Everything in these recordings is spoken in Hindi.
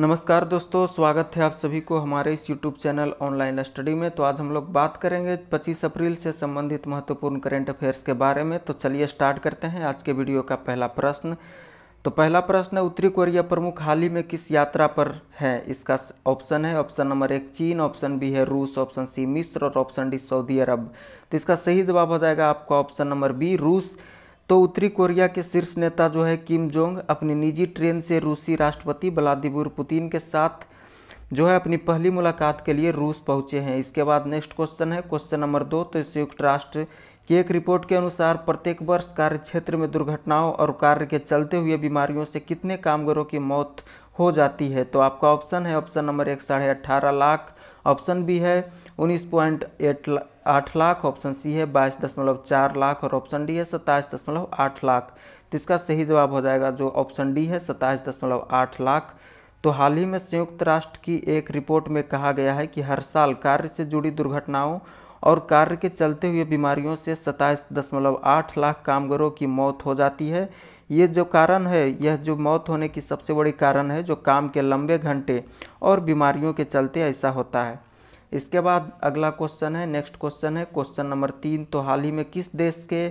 नमस्कार दोस्तों स्वागत है आप सभी को हमारे इस यूट्यूब चैनल ऑनलाइन स्टडी में तो आज हम लोग बात करेंगे 25 अप्रैल से संबंधित महत्वपूर्ण करंट अफेयर्स के बारे में तो चलिए स्टार्ट करते हैं आज के वीडियो का पहला प्रश्न तो पहला प्रश्न है उत्तरी कोरिया प्रमुख हाल ही में किस यात्रा पर है इसका ऑप्शन है ऑप्शन नंबर एक चीन ऑप्शन बी है रूस ऑप्शन सी मिस्र और ऑप्शन डी सऊदी अरब तो इसका सही जवाब हो जाएगा आपका ऑप्शन नंबर बी रूस तो उत्तरी कोरिया के शीर्ष नेता जो है किम जोंग अपनी निजी ट्रेन से रूसी राष्ट्रपति व्लादिमिर पुतिन के साथ जो है अपनी पहली मुलाकात के लिए रूस पहुंचे हैं इसके बाद नेक्स्ट क्वेश्चन है क्वेश्चन नंबर दो तो संयुक्त राष्ट्र की एक रिपोर्ट के अनुसार प्रत्येक वर्ष कार्य क्षेत्र में दुर्घटनाओं और कार्य के चलते हुए बीमारियों से कितने कामगारों की मौत हो जाती है तो आपका ऑप्शन है ऑप्शन नंबर एक साढ़े अट्ठारह लाख ऑप्शन बी है उन्नीस पॉइंट एट आठ लाख ऑप्शन सी है बाईस दशमलव चार लाख और ऑप्शन डी है सत्ताईस दशमलव आठ लाख तो इसका सही जवाब हो जाएगा जो ऑप्शन डी है सत्ताईस दशमलव आठ लाख तो हाल ही में संयुक्त राष्ट्र की एक रिपोर्ट में कहा गया है कि हर साल कार्य से जुड़ी दुर्घटनाओं और कार्य के चलते हुए बीमारियों से सताईस दशमलव आठ लाख कामगारों की मौत हो जाती है ये जो कारण है यह जो मौत होने की सबसे बड़ी कारण है जो काम के लंबे घंटे और बीमारियों के चलते ऐसा होता है इसके बाद अगला क्वेश्चन है नेक्स्ट क्वेश्चन है क्वेश्चन नंबर तीन तो हाल ही में किस देश के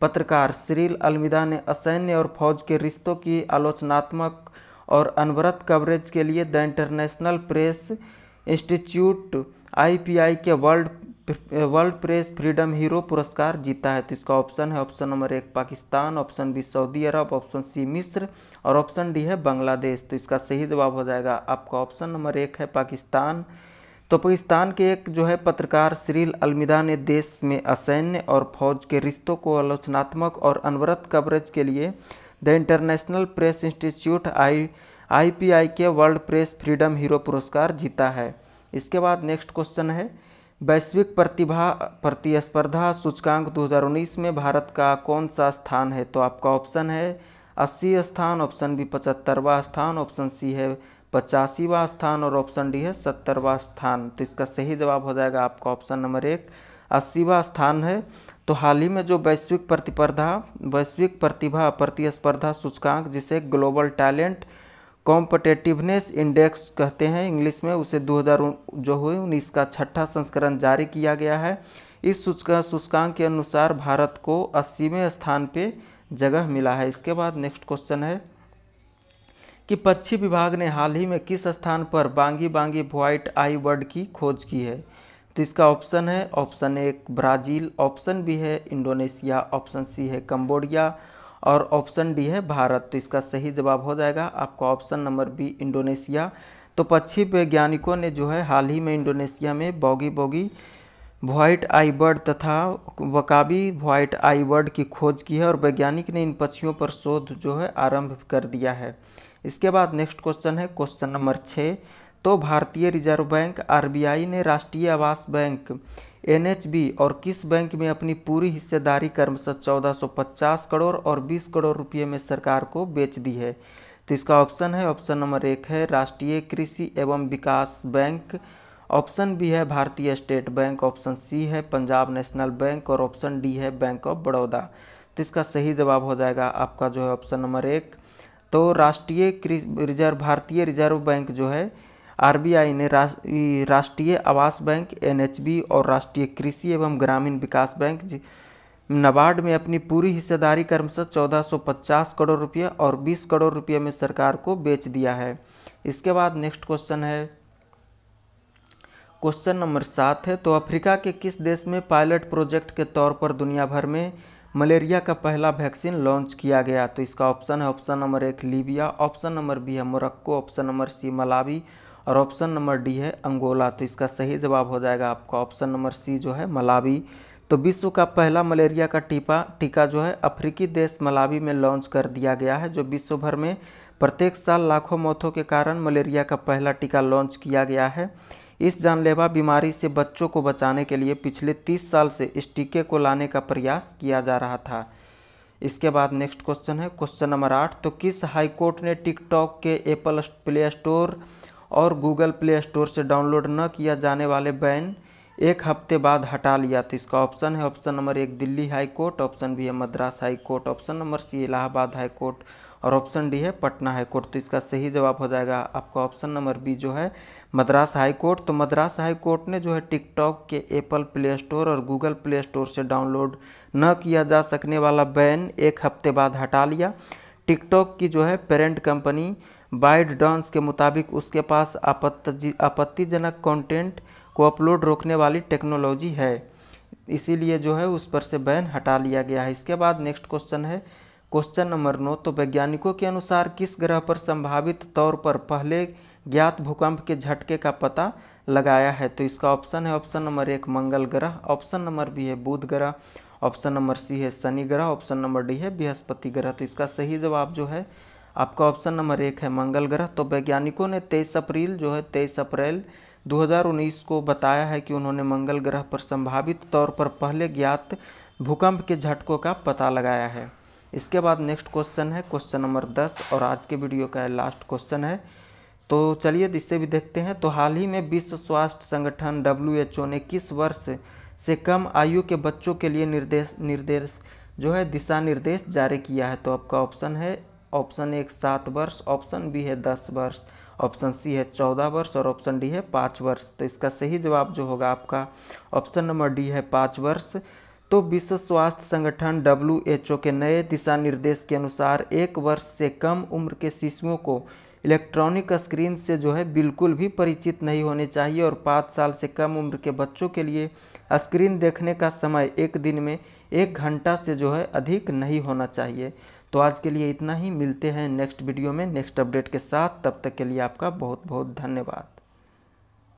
पत्रकार श्रील अलमिदा ने असैन्य और फौज के रिश्तों की आलोचनात्मक और अनवरत कवरेज के लिए the International Press Institute I के world world press freedom hero पुरस्कार जीता है तो इसका ऑप्शन है ऑप्शन नंबर एक Pakistan option B Saudi Arabia option C मिस्र और ऑप्शन डी है बांग्लादेश तो इसका सही जवाब हो जाएगा आपका ऑप्शन नंबर एक है पाकिस्तान तो पाकिस्तान के एक जो है पत्रकार श्रील अलमिदा ने देश में असैन्य और फौज के रिश्तों को आलोचनात्मक और अनवरत कवरेज के लिए the International Press Institute I IPI के वर्ल्ड प्रेस फ्रीडम हीरो पुरस्कार जीता है इसके बाद नेक्स्ट क्वेश्चन है वैश्विक प्रतिभा प्रतिस्पर्धा सूचकांक 2019 में भारत का कौन सा स्थान है तो आपका ऑप्शन है अस्सी स्थान ऑप्शन बी पचहत्तरवा स्थान ऑप्शन सी है पचासीवा स्थान और ऑप्शन डी है सत्तरवा स्थान तो इसका सही जवाब हो जाएगा आपका ऑप्शन नंबर एक अस्सीवा स्थान है तो हाल ही में जो वैश्विक प्रतिपर्धा वैश्विक प्रतिभा प्रतिस्पर्धा सूचकांक जिसे ग्लोबल टैलेंट कॉम्पटेटिवनेस इंडेक्स कहते हैं इंग्लिश में उसे 2000 जो हुई उन्नीस का छठा संस्करण जारी किया गया है इस सूचका सूचकांक के अनुसार भारत को अस्सीवें स्थान पे जगह मिला है इसके बाद नेक्स्ट क्वेश्चन है कि पक्षी विभाग ने हाल ही में किस स्थान पर बांगी बांगी व्हाइट आई बर्ड की खोज की है तो इसका ऑप्शन है ऑप्शन एक ब्राज़ील ऑप्शन बी है इंडोनेशिया ऑप्शन सी है कम्बोडिया और ऑप्शन डी है भारत तो इसका सही जवाब हो जाएगा आपका ऑप्शन नंबर बी इंडोनेशिया तो पक्षी वैज्ञानिकों ने जो है हाल ही में इंडोनेशिया में बोगी बॉगी व्हाइट आई बर्ड तथा वकाबी व्हाइट आई बर्ड की खोज की है और वैज्ञानिक ने इन पक्षियों पर शोध जो है आरंभ कर दिया है इसके बाद नेक्स्ट क्वेश्चन है क्वेश्चन नंबर छः तो भारतीय रिजर्व बैंक आर ने राष्ट्रीय आवास बैंक एन और किस बैंक में अपनी पूरी हिस्सेदारी से चौदह करोड़ और 20 करोड़ रुपये में सरकार को बेच दी है तो इसका ऑप्शन है ऑप्शन नंबर एक है राष्ट्रीय कृषि एवं विकास बैंक ऑप्शन बी है भारतीय स्टेट बैंक ऑप्शन सी है पंजाब नेशनल बैंक और ऑप्शन डी है बैंक ऑफ बड़ौदा तो इसका सही जवाब हो जाएगा आपका जो है ऑप्शन नंबर एक तो राष्ट्रीय रिजर्व भारतीय रिजर्व बैंक जो है आरबीआई ने राष्ट्रीय आवास बैंक एनएचबी और राष्ट्रीय कृषि एवं ग्रामीण विकास बैंक नबार्ड में अपनी पूरी हिस्सेदारी से 1450 करोड़ रुपये और 20 करोड़ रुपये में सरकार को बेच दिया है इसके बाद नेक्स्ट क्वेश्चन है क्वेश्चन नंबर सात है तो अफ्रीका के किस देश में पायलट प्रोजेक्ट के तौर पर दुनिया भर में मलेरिया का पहला वैक्सीन लॉन्च किया गया तो इसका ऑप्शन है ऑप्शन नंबर एक लीबिया ऑप्शन नंबर बी है Morocco option number C Malawi और ऑप्शन नंबर डी है अंगोला तो इसका सही जवाब हो जाएगा आपका ऑप्शन नंबर सी जो है मलावी तो विश्व का पहला मलेरिया का टीपा टीका जो है अफ्रीकी देश मलावी में लॉन्च कर दिया गया है जो विश्व भर में प्रत्येक साल लाखों मौतों के कारण मलेरिया का पहला टीका लॉन्च किया गया है इस जानलेवा बीमारी से बच्चों को बचाने के लिए पिछले 30 साल से इस टीके को लाने का प्रयास किया जा रहा था इसके बाद नेक्स्ट क्वेश्चन है क्वेश्चन नंबर आठ तो किस हाईकोर्ट ने टिकटॉक के एप्पल प्ले स्टोर और गूगल प्ले स्टोर से डाउनलोड न किया जाने वाले बैन एक हफ्ते बाद हटा लिया तो इसका ऑप्शन है ऑप्शन नंबर एक Delhi high court option B है Madras high court option number C Allahabad high court और ऑप्शन डी है पटना हाई कोर्ट तो इसका सही जवाब हो जाएगा आपका ऑप्शन नंबर बी जो है मद्रास हाई कोर्ट तो मद्रास हाई कोर्ट ने जो है टिकटॉक के एप्पल प्ले स्टोर और गूगल प्ले स्टोर से डाउनलोड न किया जा सकने वाला बैन एक हफ्ते बाद हटा लिया टिकटॉक की जो है पेरेंट कंपनी बाइड डांस के मुताबिक उसके पास आपत्ति आपत्तिजनक कॉन्टेंट को अपलोड रोकने वाली टेक्नोलॉजी है इसीलिए जो है उस पर से बैन हटा लिया गया है इसके बाद नेक्स्ट क्वेश्चन है क्वेश्चन नंबर नौ तो वैज्ञानिकों के अनुसार किस ग्रह पर संभावित तौर पर पहले ज्ञात भूकंप के झटके का पता लगाया है तो इसका ऑप्शन है ऑप्शन नंबर एक मंगल ग्रह ऑप्शन नंबर बी है बुध ग्रह ऑप्शन नंबर सी है शनि ग्रह ऑप्शन नंबर डी है बृहस्पति ग्रह तो इसका सही जवाब जो है आपका ऑप्शन नंबर एक है मंगल ग्रह तो वैज्ञानिकों ने तेईस अप्रैल जो है तेईस अप्रैल 2019 को बताया है कि उन्होंने मंगल ग्रह पर संभावित तौर पर पहले ज्ञात भूकंप के झटकों का पता लगाया है इसके बाद नेक्स्ट क्वेश्चन है क्वेश्चन नंबर दस और आज के वीडियो का लास्ट क्वेश्चन है तो चलिए तो इससे भी देखते हैं तो हाल ही में विश्व स्वास्थ्य संगठन डब्ल्यू ने किस वर्ष से कम आयु के बच्चों के लिए निर्देश निर्देश जो है दिशा निर्देश जारी किया है तो आपका ऑप्शन है ऑप्शन एक सात वर्ष ऑप्शन बी है दस वर्ष ऑप्शन सी है चौदह वर्ष और ऑप्शन डी है पाँच वर्ष तो इसका सही जवाब जो होगा आपका ऑप्शन नंबर डी है पाँच वर्ष तो विश्व स्वास्थ्य संगठन डब्ल्यू के नए दिशा निर्देश के अनुसार एक वर्ष से कम उम्र के शिशुओं को इलेक्ट्रॉनिक स्क्रीन से जो है बिल्कुल भी परिचित नहीं होने चाहिए और पाँच साल से कम उम्र के बच्चों के लिए स्क्रीन देखने का समय एक दिन में एक घंटा से जो है अधिक नहीं होना चाहिए तो आज के लिए इतना ही मिलते हैं नेक्स्ट वीडियो में नेक्स्ट अपडेट के साथ तब तक के लिए आपका बहुत बहुत धन्यवाद